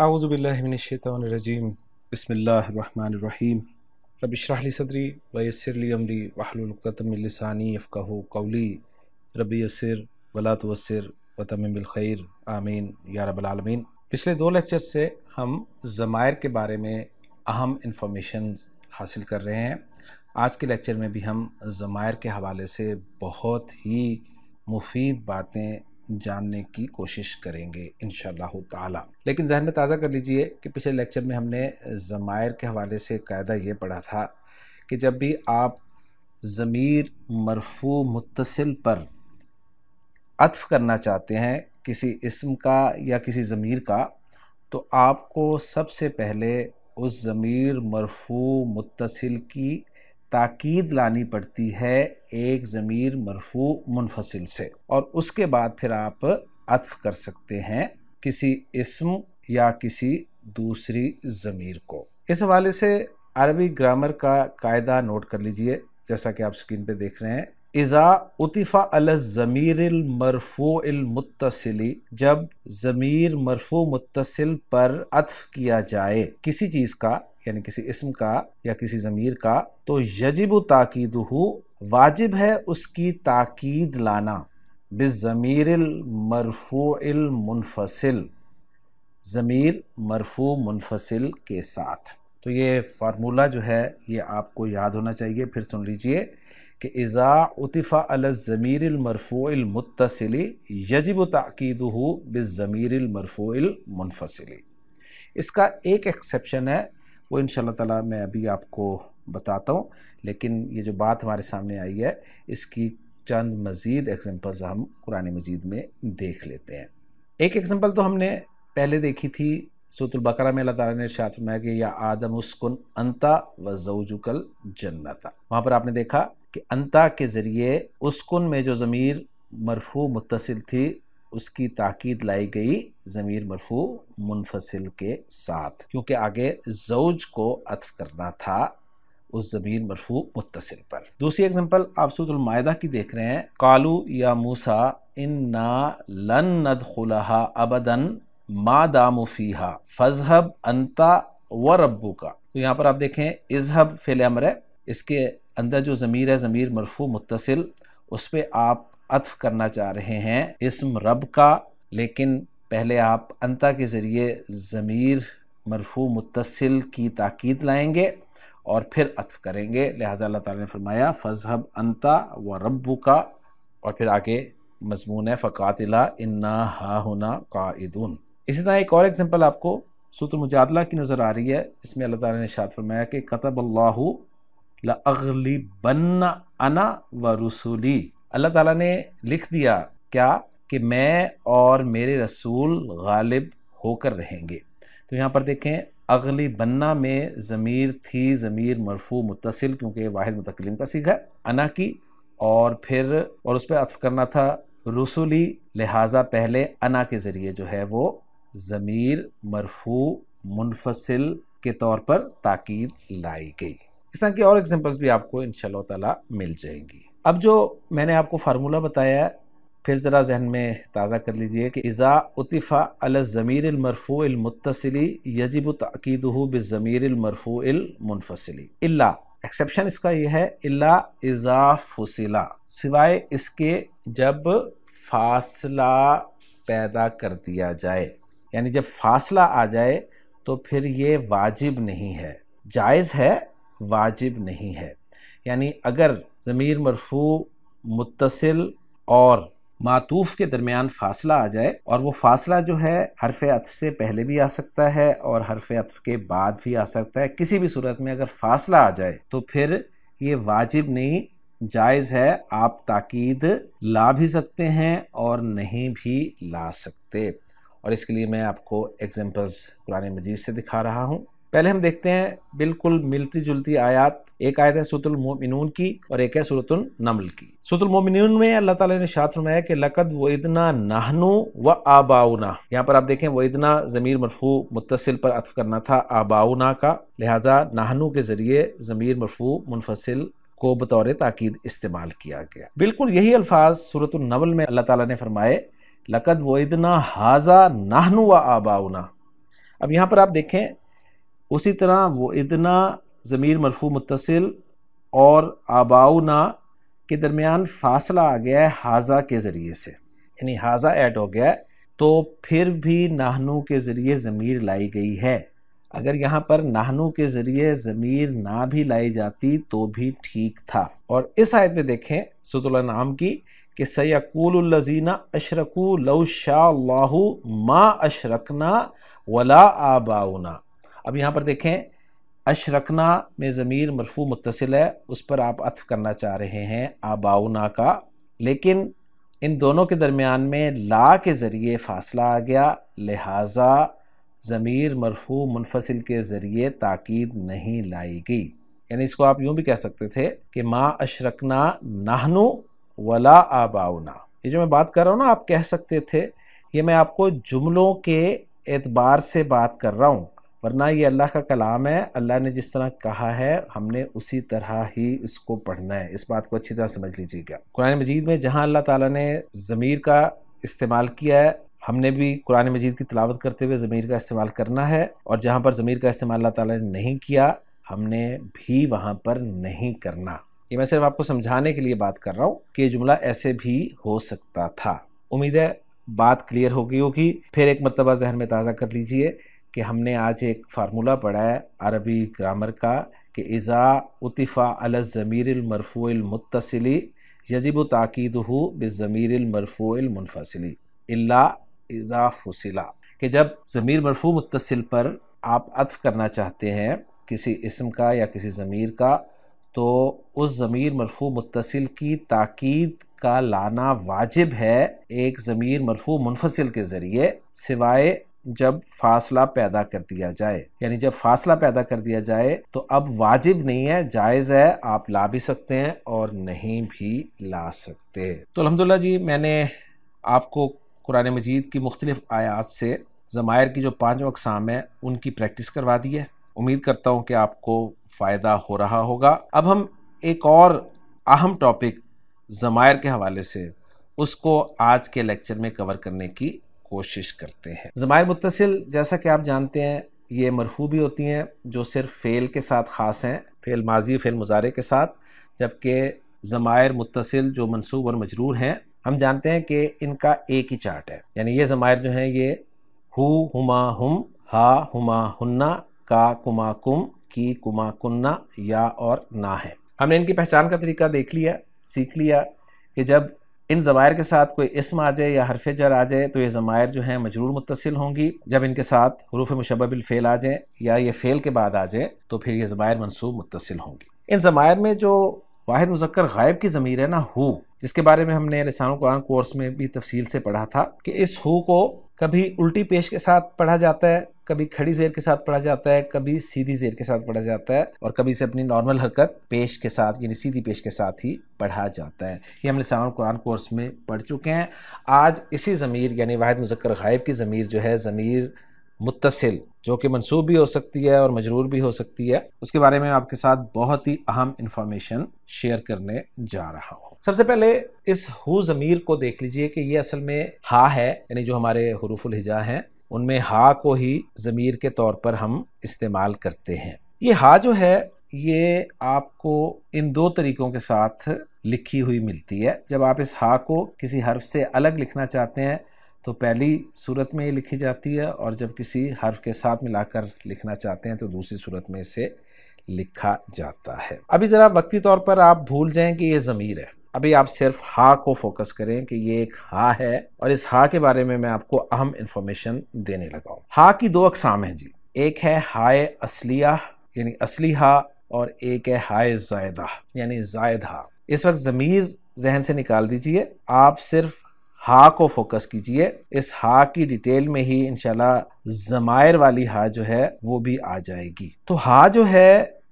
आउज़बिल्लिमिनशैतरजीम बसमीम रबिशरली सदरी वयसरली अमरी वाहलतमिलसानी अफ़ाह कौली रबीसर यसर वला तवसर वतमिलखैर आमीन या रबालमीन पिछले दो लेक्चर से हम ज़मायर के बारे में अहम इन्फॉर्मेशन हासिल कर रहे हैं आज के लेक्चर में भी हम ज़मायर के हवाले से बहुत ही मुफीद बातें जानने की कोशिश करेंगे इन ताला लेकिन जहन में ताज़ा कर लीजिए कि पिछले लेक्चर में हमने ज़मायर के हवाले से कायदा ये पढ़ा था कि जब भी आप ज़मीर मरफू मुतसिल पर अतफ करना चाहते हैं किसी इसम का या किसी ज़मीर का तो आपको सबसे पहले उस ज़मीर मरफू मुतसिल की ताकीद लानी पड़ती है एक ज़मीर मरफू मुनफसिल से और उसके बाद फिर आप अतफ कर सकते हैं किसी इसम या किसी दूसरी ज़मीर को इस हवाले से अरबी ग्रामर का कायदा नोट कर लीजिए जैसा कि आप स्क्रीन पे देख रहे हैं इज़ा उतिफ़ा अल अलज़मीरमरफ़ोमतसली जब ज़मीर मरफो मुतसिल पर अतफ किया जाए किसी चीज़ का यानी किसी इसम का या किसी ज़मीर का तो यजिब ताकीद वाजिब है उसकी ताकीद लाना बिज़मीरमरफ़ोमनफसिल ज़मीर मरफो मुनफसिल के साथ तो ये फार्मूला जो है ये आपको याद होना चाहिए फिर सुन लीजिए कि इज़ा उतफ़ा अलज़मीरमरफ़ोमतसली यजब ताक़द बिज़मीरमरफ़ोमनफसली इसका एक एक्सेप्शन है वो इन ताला मैं अभी आपको बताता हूँ लेकिन ये जो बात हमारे सामने आई है इसकी चंद मज़ीद एग्ज़ाम्पल्स हम कुरान मजीद में देख लेते हैं एक एग्ज़ाम्पल तो हमने पहले देखी थी सूतुल्बकरा में अल्लाह ताला ने इरशाद में कि या आदम उसकुन अंता व जोजुकल जन्नता वहाँ पर आपने देखा कि अंता के ज़रिए उसकुन में जो ज़मीर मरफू मुतसिल थी उसकी ताकीद लाई गई ज़मीर मरफू मुनफसिल के साथ क्योंकि आगे जोज को अतफ करना था उस ज़मीर मरफू मुतसिल पर दूसरी एग्जांपल आप सूतमायदा की देख रहे हैं कालू या मूसा इन ना लन नद अबदन मा दामो फ़ीहा फजहब अंता व रब्बू का तो यहाँ पर आप देखें इजहब फ़िल अमर है इसके अंदर जो ज़मीर है ज़मीर मरफू मुतसिल उस पर आप अतफ करना चाह रहे हैं इसम रब का लेकिन पहले आप अंता के ज़रिए ज़मीर मरफू मुतसिल की ताक़ीद लाएंगे और फिर अतफ करेंगे लिहाजा अल्लाह ताला ने फरमाया फ़जहब अंता व रब्बू का और फिर आगे मजमून है फ़कातिला इन्ना हा हुना कादून इसी तरह एक और एग्जांपल आपको सूत्र मुजादला की नज़र आ रही है जिसमें अल्लाह ताला ने शाद फरमाया कि कतब अल्लाह अगली बन्ना अना व रसूली अल्लाह ताला ने लिख दिया क्या कि मैं और मेरे रसूल गालिब होकर रहेंगे तो यहाँ पर देखें अगली बन्ना में ज़मीर थी ज़मीर मरफू मुतसिल क्योंकि वाहिद मतकलीम का सीखा अना की और फिर और उस पर अतफ करना था रसूली लिहाजा पहले अना के ज़रिए जो है वो ज़मीर मरफू मुनफसिल के तौर पर ताकीद लाई गई इस तरह की और एग्जाम्पल्स भी आपको इन ताला मिल जाएंगी अब जो मैंने आपको फार्मूला बताया है फिर ज़रा जहन में ताज़ा कर लीजिए कि इज़ा उतिफ़ा अलज़मीर मरफ़ूमतसली यजिब तकीद बज़मीर मरफ़ूमनफसली अल्ला एक्सेप्शन इसका यह है अल्ला इज़ा फुसिला सिवाय इसके जब फासला पैदा कर दिया जाए यानी जब फासला आ जाए तो फिर ये वाजिब नहीं है जायज़ है वाजिब नहीं है यानी अगर ज़मीर मरफू मुतसिल और मातूफ़ के दरमियान फ़ासला आ जाए और वो फ़ासला जो है हरफ अतफ से पहले भी आ सकता है और हरफ अतफ के बाद भी आ सकता है किसी भी सूरत में अगर फ़ासला आ जाए तो फिर ये वाजिब नहीं जायज़ है आप ताकीद ला भी सकते हैं और नहीं भी ला सकते और इसके लिए मैं आपको एग्जाम्पल्स कुरान मजीद से दिखा रहा हूँ पहले हम देखते हैं बिल्कुल मिलती जुलती आयात एक आयत है सूतुल मोमिनून की और एक है सूरत नमल की सूरतुल मोमिनून में अल्लाह ताला ने शात फरमाया कि लकद व इदना नाहनु व आबाउना यहाँ पर आप देखें व इदना ज़मीर मरफू मुतसिल पर अतफ करना था आबाउना का लिहाजा नाहनु के ज़रिए ज़मीर मरफू मुनफसिल को बतौर ताकीद इस्तेमाल किया गया बिल्कुल यही अल्फाज सूरत नमल में अल्लाह ताला ने फरमाए लकद इतना हाजा नाहनु व आबाउना अब यहाँ पर आप देखें उसी तरह वो इदना ज़मीर मरफू मुतसिल और आबाउना के दरमियान फासला आ गया है हाजा के ज़रिए से यानी हाजा ऐड हो गया है तो फिर भी नाहनू के ज़रिए ज़मीर लाई गई है अगर यहाँ पर नाहनू के ज़रिए ज़मीर ना भी लाई जाती तो भी ठीक था और इस आयत में देखें सतुल्ला नाम की कि अशरकु अशरकू लशाह मा अशरकना वला आबाउना अब यहाँ पर देखें अशरकना में ज़मीर मरफू मुतसिल है उस पर आप अतफ करना चाह रहे हैं आबाउना का लेकिन इन दोनों के दरमियान में ला के ज़रिए फासला आ गया लिहाजा ज़मीर मरफू मुनफसिल के ज़रिए ताक़द नहीं लाई गई यानी इसको आप यूँ भी कह सकते थे कि माँ अशरकना नाहनु वला आबाउना ये जो मैं बात कर रहा हूँ ना आप कह सकते थे ये मैं आपको जुमलों के एतबार से बात कर रहा हूँ वरना ये अल्लाह का कलाम है अल्लाह ने जिस तरह कहा है हमने उसी तरह ही इसको पढ़ना है इस बात को अच्छी तरह समझ लीजिएगा कुरान मजीद में जहाँ अल्लाह ताला ने ज़मीर का इस्तेमाल किया है हमने भी कुरान मजीद की तलावत करते हुए ज़मीर का इस्तेमाल करना है और जहाँ पर ज़मीर का इस्तेमाल अल्लाह ताला ने नहीं किया हमने भी वहाँ पर नहीं करना ये मैं सिर्फ आपको समझाने के लिए बात कर रहा हूँ कि जुमला ऐसे भी हो सकता था उम्मीद है बात क्लियर हो गई होगी फिर एक मरतबा जहन में ताज़ा कर लीजिए कि हमने आज एक फार्मूला पढ़ा है अरबी ग्रामर का कि इज़ा उतिफ़ा अलज़मीरमरफ़ोलमतसली यजिब ताक़ीद हो बज़मीरमरफ़ोलमनफसली अल्ला इज़ा फुसिला कि जब ज़मीर मरफू मुतसिल पर आप अतफ़ करना चाहते हैं किसी इसम का या किसी ज़मीर का तो उस ज़मीर मरफू मुतसिल की ताकीद का लाना वाजिब है एक ज़मीर मरफू मुनफसिल के ज़रिए सिवाए जब फासला पैदा कर दिया जाए यानी जब फासला पैदा कर दिया जाए तो अब वाजिब नहीं है जायज़ है आप ला भी सकते हैं और नहीं भी ला सकते तो अलहमदिल्ला जी मैंने आपको कुरान मजीद की मुख्तलिफ आयात से ज़मायर की जो पाँचों अकसाम हैं उनकी प्रैक्टिस करवा दी है उम्मीद करता हूँ कि आपको फ़ायदा हो रहा होगा अब हम एक और अहम टॉपिक ज़मायर के हवाले से उसको आज के लेक्चर में कवर करने की कोशिश करते हैं ज़मायर मुतसिल जैसा कि आप जानते हैं ये मरफू भी होती हैं जो सिर्फ फ़ेल के साथ ख़ास हैं फ़ेल माजी फ़ेल मुजारे के साथ जबकि ज़मायर मुतसिल जो मनसूब और मजरूर हैं हम जानते हैं कि इनका एक ही चार्ट है यानी ये ज़मायर जो हैं ये हु हुमा हम हा हुमा हुन्ना का कुमाकुम की कुमाकुन्ना या और ना है हमने इनकी पहचान का तरीका देख लिया सीख लिया कि जब इन ज़मायर के साथ कोई इसम आ जाए या हरफ जर आ जाए तो ये ज़मायर जो हैं मजरूर मुतसिल होंगी जब इनके साथ हरूफ मुशबिल फेल आ जाए या ये फ़ेल के बाद आ जाए तो फिर ये ज़मायर मनसूब मुतसिल होंगी इन ज़मायर में जो वाहिद मुजक्कर गायब की ज़मीर है ना हु जिसके बारे में हमने लसान कुरान कोर्स में भी तफसील से पढ़ा था कि इस हु को कभी उल्टी पेश के साथ पढ़ा जाता है कभी खड़ी जेर के साथ पढ़ा जाता है कभी सीधी जेर के साथ पढ़ा जाता है और कभी इसे अपनी नॉर्मल हरकत पेश के साथ यानी सीधी पेश के साथ ही पढ़ा जाता है ये हम सामान कुरान कोर्स में पढ़ चुके हैं आज इसी ज़मीर यानी वाहिद मुजक्र गायब की ज़मीर जो है ज़मीर मुतसिल जो कि मंसूब भी हो सकती है और मजरूर भी हो सकती है उसके बारे में आपके साथ बहुत ही अहम इंफॉर्मेशन शेयर करने जा रहा हूँ सबसे पहले इस हु ज़मीर को देख लीजिए कि ये असल में हा है यानी जो हमारे हरूफुल हिजा हैं उनमें हा को ही ज़मीर के तौर पर हम इस्तेमाल करते हैं ये हा जो है ये आपको इन दो तरीक़ों के साथ लिखी हुई मिलती है जब आप इस हा को किसी हर्फ से अलग लिखना चाहते हैं तो पहली सूरत में ये लिखी जाती है और जब किसी हर्फ के साथ मिलाकर लिखना चाहते हैं तो दूसरी सूरत में इसे लिखा जाता है अभी ज़रा वक्ती तौर पर आप भूल जाएं कि ये ज़मीर है अभी आप सिर्फ हा को फोकस करें कि ये एक हा है और इस हा के बारे में मैं आपको अहम इन्फॉर्मेशन देने लगा हूँ हा की दो अकसाम हैं जी एक है हाय असलिया यानी असली हा और एक है हाय जायदा यानी जायद हा इस वक्त ज़मीर जहन से निकाल दीजिए आप सिर्फ हा को फोकस कीजिए इस हा की डिटेल में ही इनशाला जमायर वाली हा जो है वो भी आ जाएगी तो हा जो है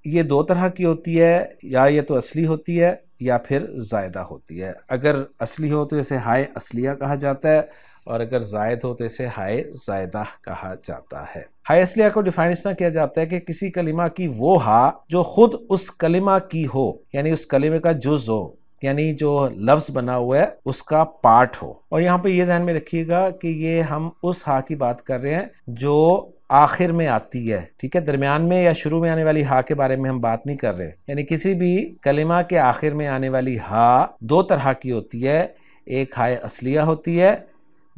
ये दो तरह की होती है या ये तो असली होती है या फिर जायदा होती है अगर असली हो तो इसे हाय असलिया कहा जाता है और अगर जायद हो तो इसे हाय जायदा कहा जाता है हाय असलिया को डिफाइन इस किया जाता है कि किसी कलिमा की वो हा जो खुद उस कलिमा की हो यानी उस कलिमे का जुज हो यानी जो लफ्ज बना हुआ है उसका पार्ट हो और यहाँ पे ये जहन में रखिएगा कि ये हम उस हा की बात कर रहे हैं जो आखिर में आती है ठीक है दरमियान में या शुरू में आने वाली हा के बारे में हम बात नहीं कर रहे यानी किसी भी कलिमा के आखिर में आने वाली हा दो तरह की होती है एक हाय असलिया होती है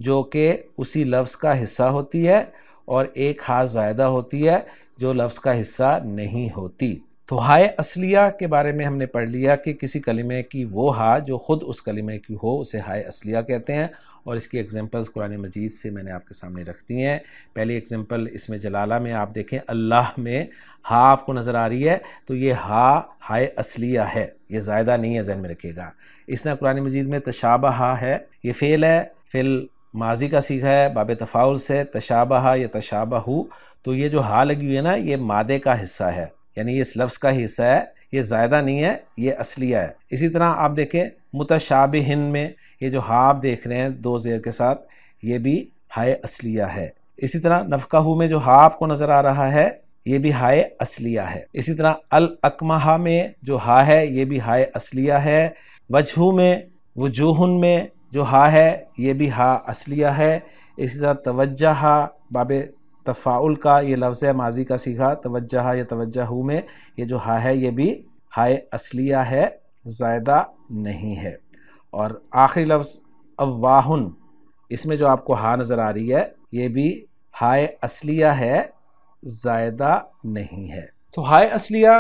जो कि उसी लफ्ज़ का हिस्सा होती है और एक हा जायदा होती है जो लफ्ज़ का हिस्सा नहीं होती तो हाय असलिया के बारे में हमने पढ़ लिया कि किसी कलिमे की वो हा जो ख़ुद उस कलमे की हो उसे हाय असलिया कहते हैं और इसकी एग्जांपल्स कुरान मजीद से मैंने आपके सामने रख दी हैं पहली एग्जांपल इसमें जलाला में आप देखें अल्लाह में हा आपको नज़र आ रही है तो ये हा हाय असलिया है ये ज़ायदा नहीं है जहन में रखिएगा इस तरह कुरान मजीद में तशाबा हा है ये फ़ेल है फ़िल माजी का सीखा है बाब तफ़ाउल से तशाबा हा या तशाबा तो ये जो हा लगी हुई है ना ये मादे का हिस्सा है यानी ये इस लफ्ज़ का हिस्सा है ये ज़ायदा नहीं है ये असलिया है इसी तरह आप देखें मुतशाब हिंद में ये जो हाब देख रहे हैं दो ज़ेर के साथ ये भी हाय असलिया है इसी तरह नफकाहू में जो हा आपको नज़र आ रहा है ये भी हाय असलिया है इसी तरह अल अकमहा में जो हा है ये भी हाय असलिया है वजहू में वजूहन में जो हा है ये भी हा असलिया है इसी तरह तवज्जा हा बाबे तफ़ाउल का ये लफ्ज़ है माजी का सीखा तवज्जा या तवज्जा हु में ये जो हा है ये भी हाय असलिया है ज़ायदा नहीं है और आखिरी लफ्ज़ अवाहन इसमें जो आपको हा नज़र आ रही है ये भी हाय असलिया है ज़ायदा नहीं है तो हाय असलिया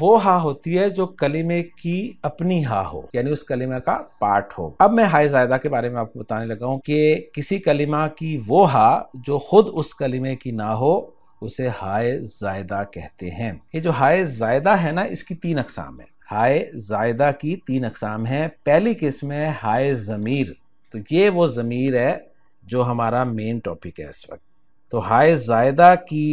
वो हा होती है जो कलीमे की अपनी हा हो यानी उस कलीमे का पार्ट हो अब मैं हाय जायदा के बारे में आपको बताने लगा हूं कि किसी कलीमा की वो हा जो खुद उस कलीमे की ना हो उसे हाय जायदा कहते हैं ये जो हाय जायदा है ना इसकी तीन अकसाम है हाय जायदा की तीन अकसाम है पहली किस्म है हाय ज़मीर तो ये वो ज़मीर है जो हमारा मेन टॉपिक है इस वक्त तो हाय जायदा की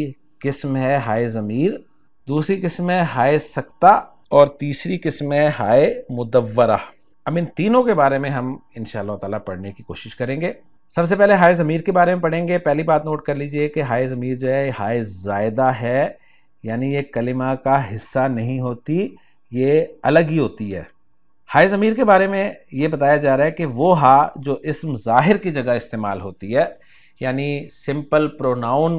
किस्म है हाय ज़मीर दूसरी किस्म है हाय सख्ता और तीसरी किस्म है हाय मुदवरा अब इन तीनों के बारे में हम इन ताला पढ़ने की कोशिश करेंगे सबसे पहले हाय ज़मीर के बारे में पढ़ेंगे पहली बात नोट कर लीजिए कि हाय ज़मीर जो है हाय जायदा है यानी ये कलिमा का हिस्सा नहीं होती ये अलग ही होती है हाय ज़मीर के बारे में ये बताया जा रहा है कि वो हा जो इसम ज़ाहिर की जगह इस्तेमाल होती है यानी सिंपल प्रोनाउन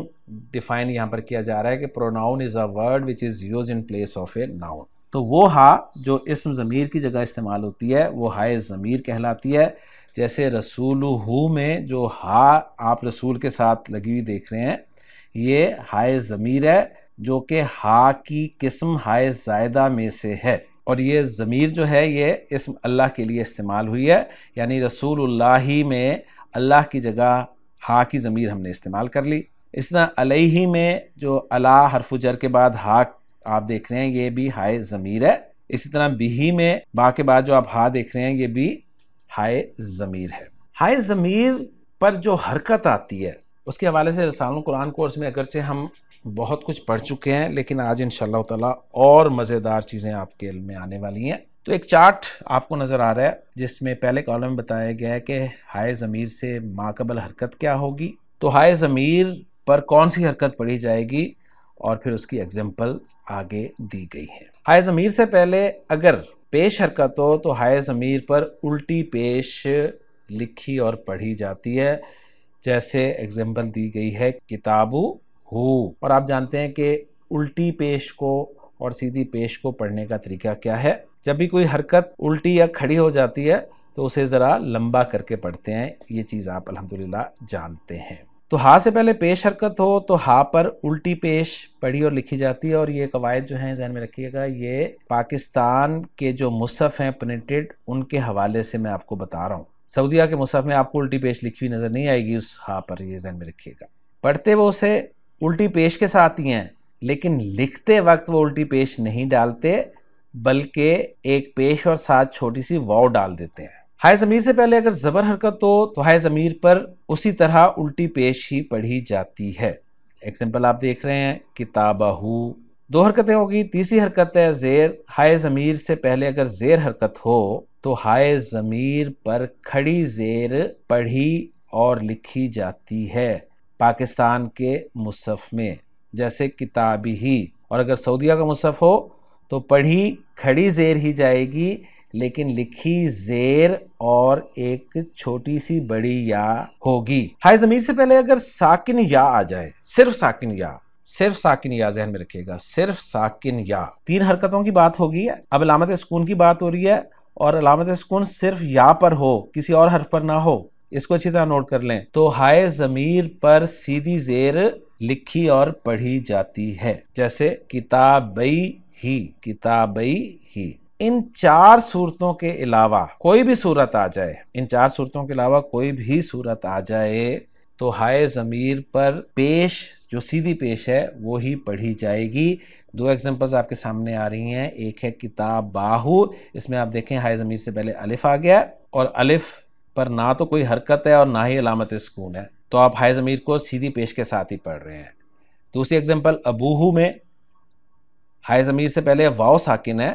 डिफाइन यहाँ पर किया जा रहा है कि pronoun is a word which is use in place of a noun तो वो हा जो इसम ज़मीर की जगह इस्तेमाल होती है वो हाय ज़मीर कहलाती है जैसे रसूल हु में जो हा आप रसूल के साथ लगी हुई देख रहे हैं ये हाय ज़मीर है जो कि हा की किस्म हाय जायदा में से है और ये ज़मीर जो है ये इसम अल्लाह के लिए इस्तेमाल हुई है यानी रसूल में अल्लाह की जगह हा की ज़मीर हमने इस्तेमाल कर ली इस तरह अलही में जो अला हरफुजर जर के बाद हा आप देख रहे हैं ये भी हाय ज़मीर है इसी तरह बिही में बा के बाद जो आप हा देख रहे हैं ये भी हाय ज़मीर है हाय ज़मीर पर जो हरकत आती है उसके हवाले से रसाल कुरान कोर्स में अगरचे हम बहुत कुछ पढ़ चुके हैं लेकिन आज इन शाह और मज़ेदार चीज़ें आपके में आने वाली हैं तो एक चार्ट आपको नज़र आ रहा है जिसमें पहले कॉलम बताया गया है कि हाय ज़मीर से माकबल हरकत क्या होगी तो हाय ज़मीर पर कौन सी हरकत पढ़ी जाएगी और फिर उसकी एग्जाम्पल आगे दी गई है हाय ज़मीर से पहले अगर पेश हरकत हो तो हाय ज़मीर पर उल्टी पेश लिखी और पढ़ी जाती है जैसे एग्जाम्पल दी गई है किताबू हु और आप जानते हैं कि उल्टी पेश को और सीधी पेश को पढ़ने का तरीका क्या है जब भी कोई हरकत उल्टी या खड़ी हो जाती है तो उसे ज़रा लंबा करके पढ़ते हैं ये चीज़ आप अलहमदिल्ला जानते हैं तो हा से पहले पेश हरकत हो तो हा पर उल्टी पेश पढ़ी और लिखी जाती है और ये कवायद जो है जहन में रखिएगा ये पाकिस्तान के जो मुसफ़ हैं प्रिंटेड उनके हवाले से मैं आपको बता रहा हूँ सऊदीया के मुसफ़ में आपको उल्टी पेश लिखी हुई नज़र नहीं आएगी उस हा पर ये जहन में रखिएगा पढ़ते वो उसे उल्टी पेश के साथ ही हैं लेकिन लिखते वक्त वो उल्टी पेश नहीं डालते बल्कि एक पेश और साथ छोटी सी वाव डाल देते हैं हाय ज़मीर से पहले अगर ज़बर हरकत हो तो हाय ज़मीर पर उसी तरह उल्टी पेश ही पढ़ी जाती है एग्जाम्पल आप देख रहे हैं किताबाहू दो हरकतें होगी तीसरी हरकत है जेर हाय ज़मीर से पहले अगर जेर हरकत हो तो हाय ज़मीर पर खड़ी जेर पढ़ी और लिखी जाती है पाकिस्तान के मुसफ़ में जैसे किताबी ही और अगर सऊदीया का मुसफ़ हो तो पढ़ी खड़ी जेर ही जाएगी लेकिन लिखी जेर और एक छोटी सी बड़ी या होगी हाय जमीर से पहले अगर साकिन या आ जाए सिर्फ साकिन या सिर्फ साकिन या जहन में रखिएगा सिर्फ साकिन या तीन हरकतों की बात होगी अब अलामत सुकून की बात हो रही है और अलामत सुकून सिर्फ या पर हो किसी और हर्फ पर ना हो इसको अच्छी तरह नोट कर लें तो हाय जमीर पर सीधी जेर लिखी और पढ़ी जाती है जैसे किताबई ही किताबई ही इन चार सूरतों के अलावा कोई भी सूरत आ जाए इन चार सूरतों के अलावा कोई भी सूरत आ जाए तो हाय ज़मीर पर पेश जो सीधी पेश है वो ही पढ़ी जाएगी दो एग्जांपल्स आपके सामने आ रही हैं एक है किताब बाहू इसमें आप देखें हाय ज़मीर से पहले अलिफ आ गया और अलिफ पर ना तो कोई हरकत है और ना ही अलामत सुकून है तो आप हाय ज़मीर को सीधी पेश के साथ ही पढ़ रहे हैं दूसरी एग्जाम्पल अबूहू में हाय ज़मीर से पहले वाव साकिन है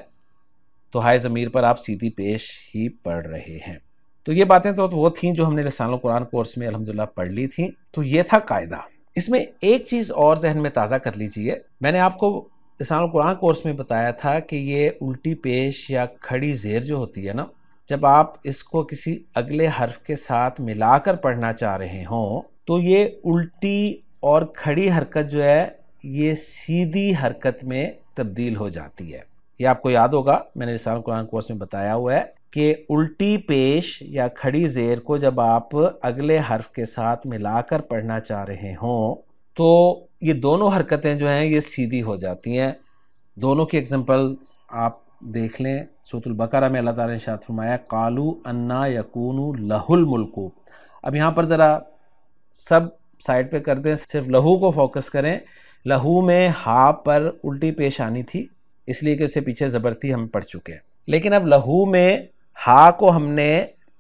तो हाय ज़मीर पर आप सीधी पेश ही पढ़ रहे हैं तो ये बातें तो, वो थी जो हमने लसान कुरान कोर्स में अलहमदिल्ला पढ़ ली थी तो ये था कायदा इसमें एक चीज़ और जहन में ताज़ा कर लीजिए मैंने आपको लसान कुरान कोर्स में बताया था कि ये उल्टी पेश या खड़ी जेर जो होती है ना जब आप इसको किसी अगले हर्फ के साथ मिलाकर पढ़ना चाह रहे हों तो ये उल्टी और खड़ी हरकत जो है ये सीधी हरकत में तब्दील हो जाती है ये आपको याद होगा मैंने रिसाल कुरान कोर्स में बताया हुआ है कि उल्टी पेश या खड़ी जेर को जब आप अगले हर्फ के साथ मिलाकर पढ़ना चाह रहे हों तो ये दोनों हरकतें जो हैं ये सीधी हो जाती हैं दोनों की एग्जांपल्स आप देख लें सूतुल बकरा में अल्लाह ताला ने शाद फरमाया कालू अन्ना यकूनू लहुल मुल्कु अब यहाँ पर ज़रा सब साइड पे कर दें सिर्फ लहू को फोकस करें लहू में हा पर उल्टी पेश आनी थी इसलिए कि उससे पीछे ज़बर थी हम पढ़ चुके हैं लेकिन अब लहू में हा को हमने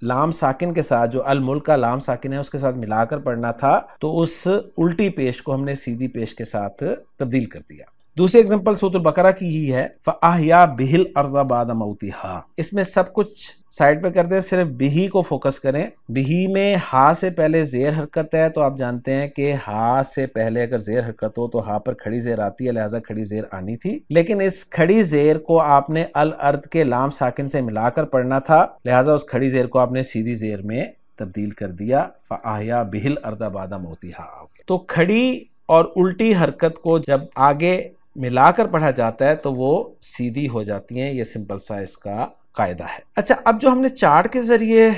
लाम साकिन के साथ जो अल मुल्क का लाम साकिन है उसके साथ मिलाकर पढ़ना था तो उस उल्टी पेश को हमने सीधी पेश के साथ तब्दील कर दिया दूसरी एग्जाम्पल सूत्र बकरा की ही है फ़ाहिया बिहिल अर्दाबाद मऊतिहा इसमें सब कुछ साइड पे करते दे सिर्फ बिही को फोकस करें बिही में हा से पहले जेर हरकत है तो आप जानते हैं कि हा से पहले अगर जेर हरकत हो तो हा पर खड़ी जेर आती है लिहाजा खड़ी जेर आनी थी लेकिन इस खड़ी जेर को आपने अल अर्द के लाम साकिन से मिलाकर पढ़ना था लिहाजा उस खड़ी जेर को आपने सीधी जेर में तब्दील कर दिया फ़ाहिया बिहिल अर्दाबादा मोतिहा तो खड़ी और उल्टी हरकत को जब आगे मिलाकर पढ़ा जाता है तो वो सीधी हो जाती हैं ये सिंपल सा इसका कायदा है अच्छा अब जो हमने चार्ट के ज़रिए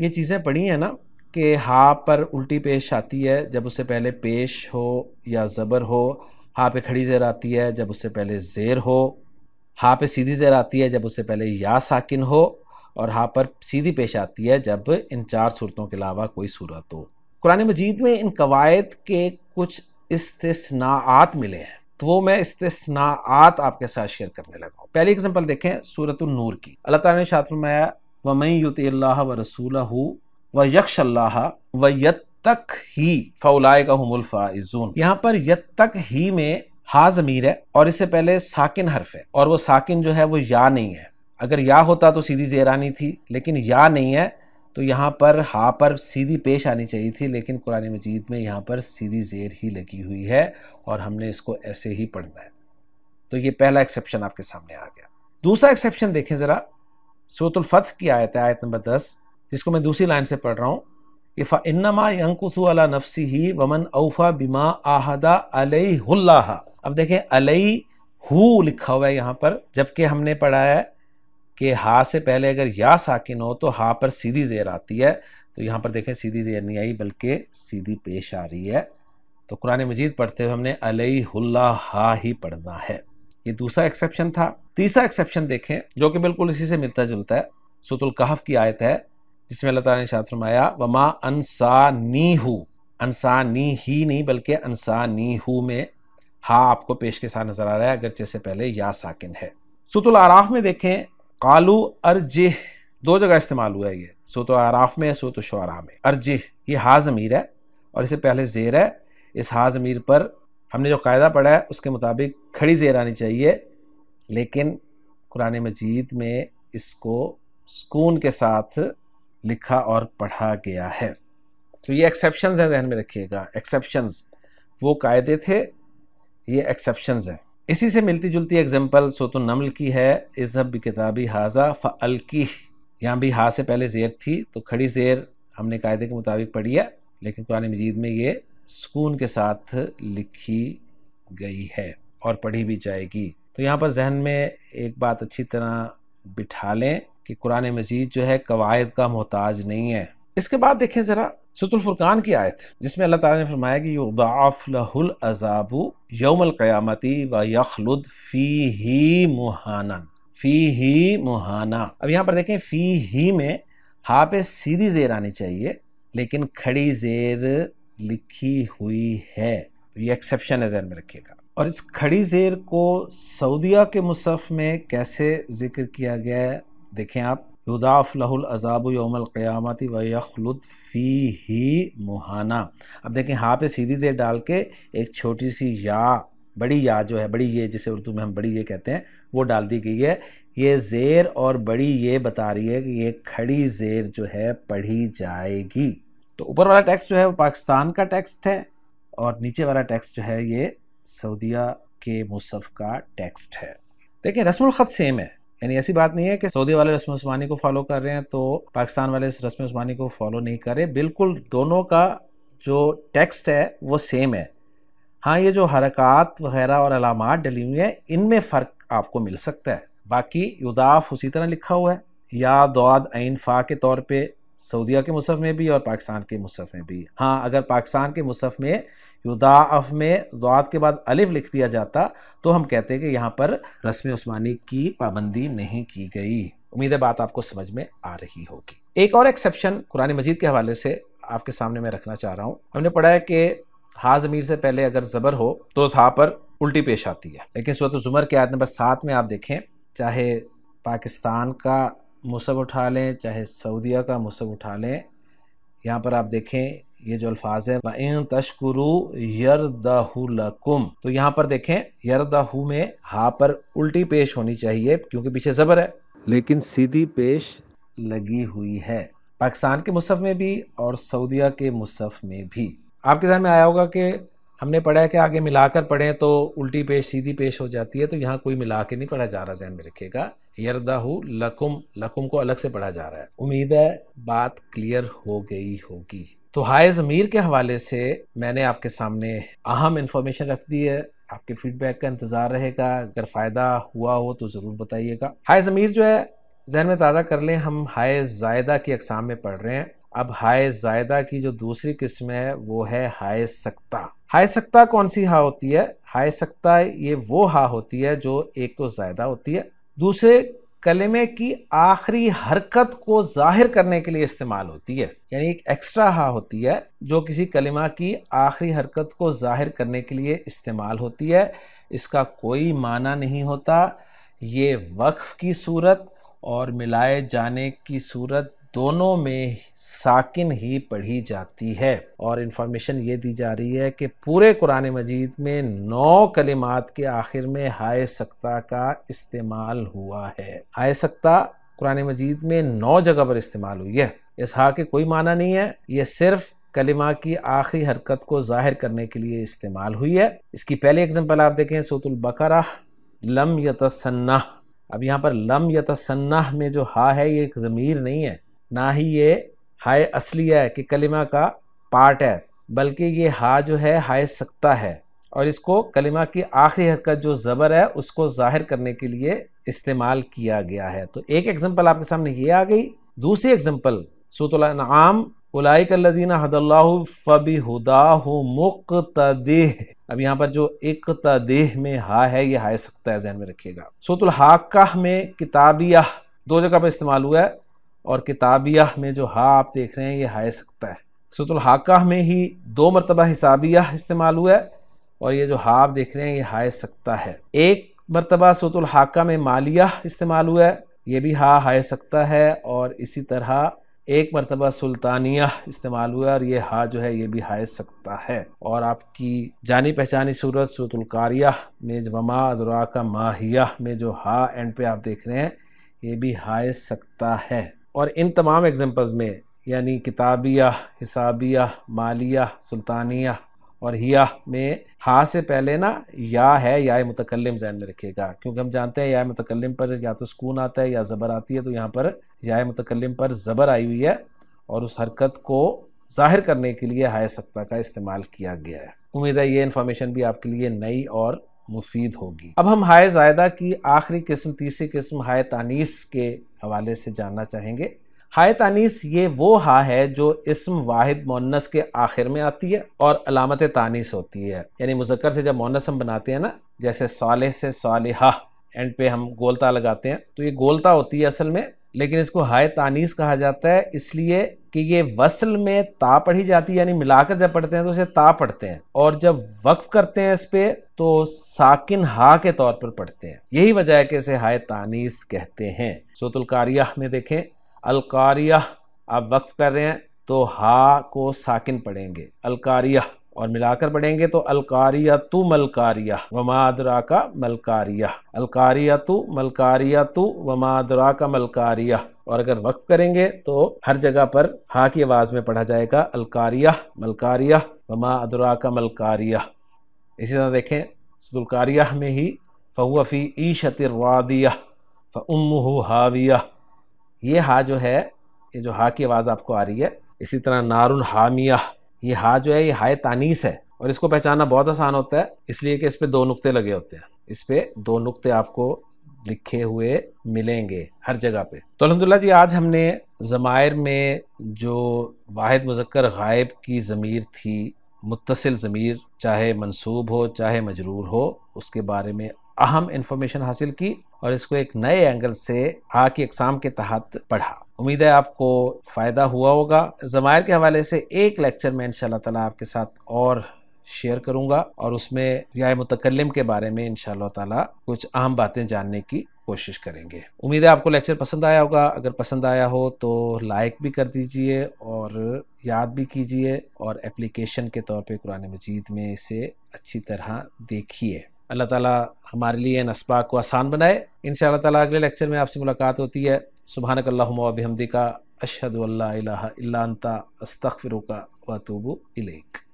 ये चीज़ें पढ़ी हैं ना कि हा पर उल्टी पेश आती है जब उससे पहले पेश हो या ज़बर हो हा पे खड़ी ज़ेर आती है जब उससे पहले ज़ेर हो हा पे सीधी ज़ेर आती है जब उससे पहले या साकिन हो और हा पर सीधी पेश आती है जब इन चार सूरतों के अलावा कोई सूरत हो कुरान मजीद में इन कवायद के कुछ इस्तेसनात मिले हैं तो वो मैं इस्तेनात आपके साथ शेयर करने लगा हूँ पहली एग्जाम्पल देखें सूरत नूर की अल्लाह ताला ने शात फरमाया व मई युत अल्लाह व रसूल व यक्ष अल्लाह व यत तक ही फ़ौलाए का हमफाइजून यहाँ पर यत तक ही में हा ज़मीर है और इससे पहले साकिन हर्फ है और वो साकिन जो है वो या नहीं है अगर या होता तो सीधी जेरानी थी लेकिन या नहीं है तो यहाँ पर हा पर सीधी पेश आनी चाहिए थी लेकिन कुरान मजीद में यहाँ पर सीधी जेर ही लगी हुई है और हमने इसको ऐसे ही पढ़ना है तो ये पहला एक्सेप्शन आपके सामने आ गया दूसरा एक्सेप्शन देखें ज़रा सूरतुल्फ़त की आयत है आयत नंबर दस जिसको मैं दूसरी लाइन से पढ़ रहा हूँ इफ़ा इन्नमा यंकुसु अला नफसी ही वमन औफा बिमा आहदा अलई अब देखें अलई हु लिखा हुआ है यहाँ पर जबकि हमने पढ़ा है कि हा से पहले अगर या साकिन हो तो हा पर सीधी जेर आती है तो यहाँ पर देखें सीधी जेर नहीं आई बल्कि सीधी पेश आ रही है तो कुरान मजीद पढ़ते हुए हमने अलई हुल्ला हा ही पढ़ना है ये दूसरा एक्सेप्शन था तीसरा एक्सेप्शन देखें जो कि बिल्कुल इसी से मिलता जुलता है सुतुल कहफ की आयत है जिसमें अल्लाह ताला ने शास्त्र फरमाया वमा हू अनसा नी ही नहीं बल्कि अनसा नी हू में हा आपको पेश के साथ नजर आ रहा है अगरचे से पहले या साकिन है सुतुल आराफ में देखें कालू अर्जिह दो जगह इस्तेमाल हुआ है ये सो तो आराफ में है सो तो शुरा में अर्जिह ये हाज अमीर है और इसे पहले जेर है इस हाज अमीर पर हमने जो कायदा पढ़ा है उसके मुताबिक खड़ी जेर आनी चाहिए लेकिन कुरान मजीद में इसको सुकून के साथ लिखा और पढ़ा गया है तो ये एक्सेप्शन हैं जहन में रखिएगा एक्सेप्शन वो कायदे थे ये एक्सेप्शन हैं इसी से मिलती जुलती एग्जाम्पल सोत नमल की है इज़हब किताबी हाजा फ़लकी यहाँ भी हा से पहले जेर थी तो खड़ी जेर हमने कायदे के मुताबिक पढ़ी है लेकिन कुरान मजीद में ये सुकून के साथ लिखी गई है और पढ़ी भी जाएगी तो यहाँ पर जहन में एक बात अच्छी तरह बिठा लें कि कुरान मजीद जो है कवायद का मोहताज नहीं है इसके बाद देखें जरा सतुलफुरकान की आयत जिसमें अल्लाह ताला ने फरमाया कि अजाबु यौमल क़यामती व यखलुद फ़ी ही मुहानन फ़ी ही मुहाना अब यहाँ पर देखें फ़ी ही में हा पे सीधी जेर आनी चाहिए लेकिन खड़ी जेर लिखी हुई है तो ये एक्सेप्शन है जहन में रखिएगा और इस खड़ी जेर को सऊदिया के मुसफ़ में कैसे जिक्र किया गया है देखें आप युदाफ़ लहुल अज़ाब व यखलुद फ़ी ही मुहाना अब देखें हाँ पे सीधी ज़ेर डाल के एक छोटी सी या बड़ी या जो है बड़ी ये जिसे उर्दू में हम बड़ी ये कहते हैं वो डाल दी गई है ये ज़ेर और बड़ी ये बता रही है कि ये खड़ी ज़ेर जो है पढ़ी जाएगी तो ऊपर वाला टेक्स्ट जो है वो पाकिस्तान का टेक्स्ट है और नीचे वाला टेक्स्ट जो है ये सऊदिया के मुसफ़ का टेक्स्ट है देखिए रस्म ख़त सेम है यानी ऐसी बात नहीं है कि सऊदी वाले रस्म उस्मानी को फॉलो कर रहे हैं तो पाकिस्तान वाले इस रस्म उस्मानी को फॉलो नहीं कर रहे बिल्कुल दोनों का जो टेक्स्ट है वो सेम है हाँ ये जो हरकत वगैरह और अलामत डली हुई हैं इनमें फ़र्क आपको मिल सकता है बाकी युदाफ उसी तरह लिखा हुआ है या दौद आइन फ़ा के तौर पर सऊदिया के मुसफ़ में भी और पाकिस्तान के मुसफ़ में भी हाँ अगर पाकिस्तान के मुसफ़ में युदाअफ में दुआत के बाद अलिफ लिख दिया जाता तो हम कहते हैं कि यहाँ पर रस्म उस्मानी की पाबंदी नहीं की गई उम्मीद है बात आपको समझ में आ रही होगी एक और एक्सेप्शन कुरान मजीद के हवाले से आपके सामने मैं रखना चाह रहा हूँ हमने पढ़ा है कि हा जमीर से पहले अगर ज़बर हो तो हा पर उल्टी पेश आती है लेकिन सूरत जुमर के आयत नंबर सात में आप देखें चाहे पाकिस्तान का मुसब उठा लें चाहे सऊदीया का मुसब उठा लें यहाँ पर आप देखें ये जो अल्फाज है इन तशकुरु यरदहुलकुम तो यहाँ पर देखें यरदहू में हा पर उल्टी पेश होनी चाहिए क्योंकि पीछे जबर है लेकिन सीधी पेश लगी हुई है पाकिस्तान के मुसफ़ में भी और सऊदिया के मुसफ़ में भी आपके ध्यान में आया होगा कि हमने पढ़ा है कि आगे मिलाकर पढ़ें तो उल्टी पेश सीधी पेश हो जाती है तो यहाँ कोई मिला के नहीं पढ़ा जा रहा जहन में रखेगा यरदाहू लकुम लकुम को अलग से पढ़ा जा रहा है उम्मीद है बात क्लियर हो गई होगी तो हाय ज़मीर के हवाले से मैंने आपके सामने अहम इन्फॉर्मेशन रख दी है आपके फीडबैक का इंतज़ार रहेगा अगर फ़ायदा हुआ हो तो ज़रूर बताइएगा हाय ज़मीर जो है जहन में ताज़ा कर लें हम हाय जायदा की अकसाम में पढ़ रहे हैं अब हाय जायदा की जो दूसरी किस्म है वो है हाय सक्ता हाय सक्ता कौन सी हा होती है हाय सक्ता ये वो हा होती है जो एक तो जायदा होती है दूसरे कलमे की आखिरी हरकत को जाहिर करने के लिए इस्तेमाल होती है यानी एक एक्स्ट्रा हा होती है जो किसी कलमा की आखिरी हरकत को जाहिर करने के लिए इस्तेमाल होती है इसका कोई माना नहीं होता ये वक्फ की सूरत और मिलाए जाने की सूरत दोनों में साकिन ही पढ़ी जाती है और इन्फॉर्मेशन ये दी जा रही है कि पूरे कुरान मजीद में नौ कलिमात के आखिर में हाय सकता का इस्तेमाल हुआ है हाय सकता कुरान मजीद में नौ जगह पर इस्तेमाल हुई है इस हा के कोई माना नहीं है ये सिर्फ कलिमा की आखिरी हरकत को जाहिर करने के लिए इस्तेमाल हुई है इसकी पहली एग्जाम्पल आप देखें सोतुल बकरा लम यतसन्ना अब यहाँ पर लम यतसन्ना में जो हा है ये एक ज़मीर नहीं है ना ही ये हाय असलिया है कि कलिमा का पार्ट है बल्कि ये हा जो है हाय सकता है और इसको कलिमा की आखिरी हरकत जो ज़बर है उसको जाहिर करने के लिए इस्तेमाल किया गया है तो एक एग्जाम्पल आपके सामने ये आ गई दूसरी एग्जाम्पल सूतलाम उलाईकल्लजीना फ़बी हुदा मुक अब यहाँ पर जो एक देह में हा है ये हाय सकता है जहन में रखिएगा सूतुल हाका में किताबिया दो जगह पर इस्तेमाल हुआ है और किताबिया में जो हा आप देख रहे हैं ये हाय सकता है हाका में ही दो मरतबा हिसाबिया इस्तेमाल हुआ है और ये जो हा आप देख रहे हैं ये हाय सकता है एक मरतबा हाका में मालिया इस्तेमाल हुआ है ये भी हा हाय सकता है और इसी तरह एक मरतबा सुल्तानिया इस्तेमाल हुआ और ये हा जो है ये भी हाय सकता है और आपकी जानी पहचानी सूरत सतुलकारिया में जमा अदरा का माहिया में जो हा एंड पे आप देख रहे हैं ये भी हाय सकता है और इन तमाम एग्ज़ाम्पल्स में यानी किताबिया हिसाबिया मालिया सुल्तानिया और हिया में हा से पहले ना या है या मुतकलम जहन में रखेगा क्योंकि हम जानते हैं या मुतकलम पर या तो सुकून आता है या ज़बर आती है तो यहाँ पर या मुतकलम पर ज़बर आई हुई है और उस हरकत को जाहिर करने के लिए हाय सत्ता का इस्तेमाल किया गया है उम्मीद है ये इन्फॉर्मेशन भी आपके लिए नई और मुफीद होगी अब हम हाय जायदा की आखिरी किस्म तीसरी किस्म हाय तानीस के हवाले से जानना चाहेंगे हाय तानीस ये वो हा है जो इसम वाहिद मोनस के आखिर में आती है और अलामत तानीस होती है यानी मुजक्कर से जब मोनस हम बनाते हैं ना जैसे साले से सालिहा एंड पे हम गोलता लगाते हैं तो ये गोलता होती है असल में लेकिन इसको हाय तानीस कहा जाता है इसलिए कि ये वसल में ता पढ़ी जाती है यानी मिलाकर जब पढ़ते हैं तो उसे ता पढ़ते हैं और जब वक्फ करते हैं इस पे तो साकिन हा के तौर पर पढ़ते हैं यही वजह है कि इसे हाय तानीस कहते हैं सोतुलकारिया में देखें अलकारिया आप वक्फ कर रहे हैं तो हा को साकिन पढ़ेंगे अलकारिया और मिलाकर पढ़ेंगे तो अलकारिया तु मलकारिया वमादरा का मलकारिया अलकारिया तु मलकारिया तु वमादरा का मलकारिया और अगर वक्फ करेंगे तो हर जगह पर हा की आवाज़ में पढ़ा जाएगा अलकारिया मलकारिया वमा अदरा का मलकारिया इसी तरह देखें सुलकारिया में ही फ़ी ईशतर वादिया फ़म हाविया ये हा जो है ये जो हा की आवाज़ आपको आ रही है इसी तरह नारुल हामिया ये हा जो है ये हाय तानीस है और इसको पहचानना बहुत आसान होता है इसलिए कि इस पर दो नुक्ते लगे होते हैं इस पर दो नुक्ते आपको लिखे हुए मिलेंगे हर जगह पे तो अलहमदिल्ला जी आज हमने ज़मायर में जो वाहिद मुजक्कर गायब की ज़मीर थी मुतसिल ज़मीर चाहे मंसूब हो चाहे मजरूर हो उसके बारे में अहम इन्फॉर्मेशन हासिल की और इसको एक नए एंगल से आ की एग्जाम के तहत पढ़ा उम्मीद है आपको फ़ायदा हुआ होगा जमायर के हवाले से एक लेक्चर में इन तला आपके साथ और शेयर करूंगा और उसमें रियाय मुतकलम के बारे में इन ताला कुछ अहम बातें जानने की कोशिश करेंगे उम्मीद है आपको लेक्चर पसंद आया होगा अगर पसंद आया हो तो लाइक भी कर दीजिए और याद भी कीजिए और एप्लीकेशन के तौर पे कुरान मजीद में इसे अच्छी तरह देखिए अल्लाह ताला हमारे लिए इन इसबाक को आसान बनाए इन ताला अगले लेक्चर में आपसे मुलाकात होती है सुबहानक का अशद अल्लाह अस्तफ़िर का वतूब इलेक